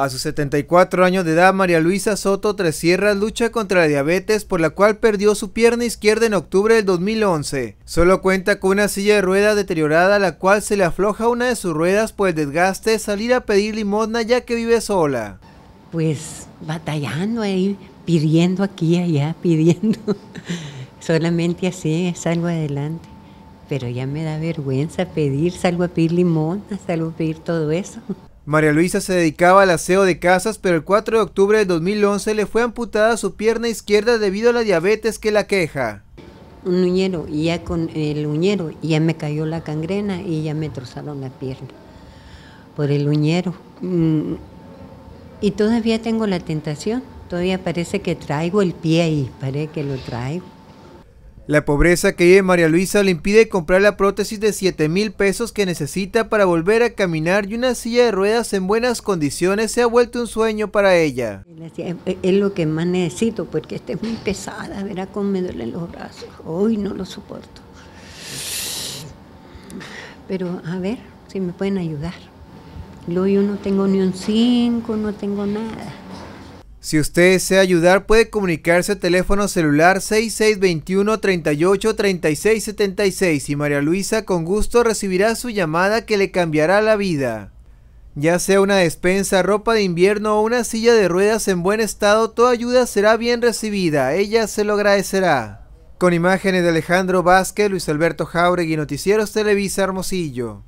A sus 74 años de edad, María Luisa Soto Sierras lucha contra la diabetes por la cual perdió su pierna izquierda en octubre del 2011. Solo cuenta con una silla de ruedas deteriorada a la cual se le afloja una de sus ruedas por el desgaste, salir a pedir limosna ya que vive sola. Pues batallando ahí, pidiendo aquí y allá, pidiendo. Solamente así salgo adelante. Pero ya me da vergüenza pedir, salgo a pedir limosna, salgo a pedir todo eso. María Luisa se dedicaba al aseo de casas, pero el 4 de octubre de 2011 le fue amputada su pierna izquierda debido a la diabetes que la queja. Un uñero, y ya con el uñero ya me cayó la cangrena y ya me trozaron la pierna por el uñero. Mm, y todavía tengo la tentación, todavía parece que traigo el pie ahí, parece que lo traigo. La pobreza que vive María Luisa le impide comprar la prótesis de 7 mil pesos que necesita para volver a caminar y una silla de ruedas en buenas condiciones se ha vuelto un sueño para ella. Es lo que más necesito porque esta muy pesada, verá cómo me duelen los brazos. Hoy no lo soporto. Pero a ver si me pueden ayudar. Yo no tengo ni un 5, no tengo nada. Si usted desea ayudar, puede comunicarse al teléfono celular 6621-383676 y María Luisa con gusto recibirá su llamada que le cambiará la vida. Ya sea una despensa, ropa de invierno o una silla de ruedas en buen estado, toda ayuda será bien recibida, ella se lo agradecerá. Con imágenes de Alejandro Vázquez, Luis Alberto Jauregui, Noticieros Televisa Hermosillo.